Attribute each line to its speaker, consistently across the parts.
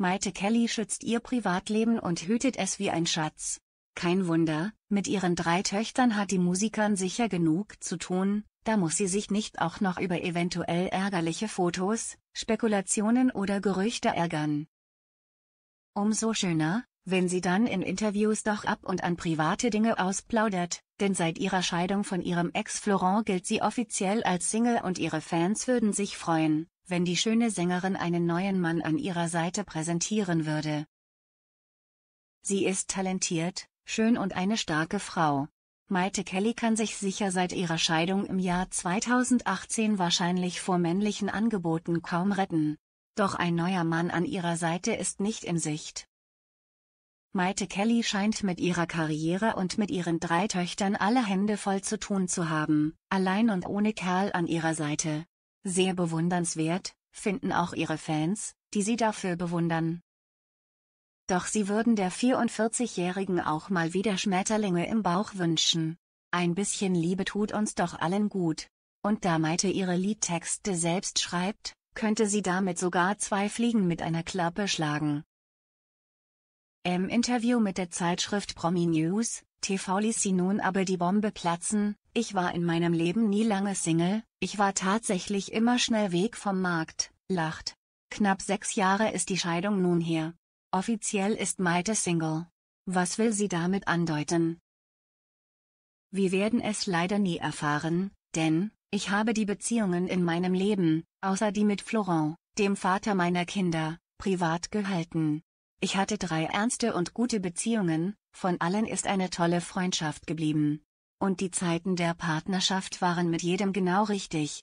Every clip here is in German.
Speaker 1: Maite Kelly schützt ihr Privatleben und hütet es wie ein Schatz. Kein Wunder, mit ihren drei Töchtern hat die Musikern sicher genug zu tun, da muss sie sich nicht auch noch über eventuell ärgerliche Fotos, Spekulationen oder Gerüchte ärgern. Umso schöner, wenn sie dann in Interviews doch ab und an private Dinge ausplaudert, denn seit ihrer Scheidung von ihrem Ex Florent gilt sie offiziell als Single und ihre Fans würden sich freuen, wenn die schöne Sängerin einen neuen Mann an ihrer Seite präsentieren würde. Sie ist talentiert, schön und eine starke Frau. Maite Kelly kann sich sicher seit ihrer Scheidung im Jahr 2018 wahrscheinlich vor männlichen Angeboten kaum retten. Doch ein neuer Mann an ihrer Seite ist nicht in Sicht. Maite Kelly scheint mit ihrer Karriere und mit ihren drei Töchtern alle Hände voll zu tun zu haben, allein und ohne Kerl an ihrer Seite. Sehr bewundernswert, finden auch ihre Fans, die sie dafür bewundern. Doch sie würden der 44-Jährigen auch mal wieder Schmetterlinge im Bauch wünschen. Ein bisschen Liebe tut uns doch allen gut. Und da Maite ihre Liedtexte selbst schreibt, könnte sie damit sogar zwei Fliegen mit einer Klappe schlagen. Im ähm, Interview mit der Zeitschrift Promi News, TV ließ sie nun aber die Bombe platzen, ich war in meinem Leben nie lange Single, ich war tatsächlich immer schnell weg vom Markt, lacht. Knapp sechs Jahre ist die Scheidung nun her. Offiziell ist Maite Single. Was will sie damit andeuten? Wir werden es leider nie erfahren, denn, ich habe die Beziehungen in meinem Leben, außer die mit Florent, dem Vater meiner Kinder, privat gehalten. Ich hatte drei ernste und gute Beziehungen, von allen ist eine tolle Freundschaft geblieben. Und die Zeiten der Partnerschaft waren mit jedem genau richtig.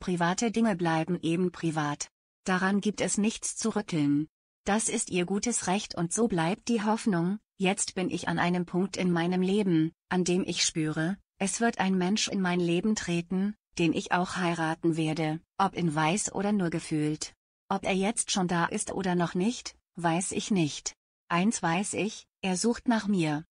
Speaker 1: Private Dinge bleiben eben privat. Daran gibt es nichts zu rütteln. Das ist ihr gutes Recht und so bleibt die Hoffnung, jetzt bin ich an einem Punkt in meinem Leben, an dem ich spüre, es wird ein Mensch in mein Leben treten, den ich auch heiraten werde, ob in weiß oder nur gefühlt. Ob er jetzt schon da ist oder noch nicht, weiß ich nicht. Eins weiß ich, er sucht nach mir.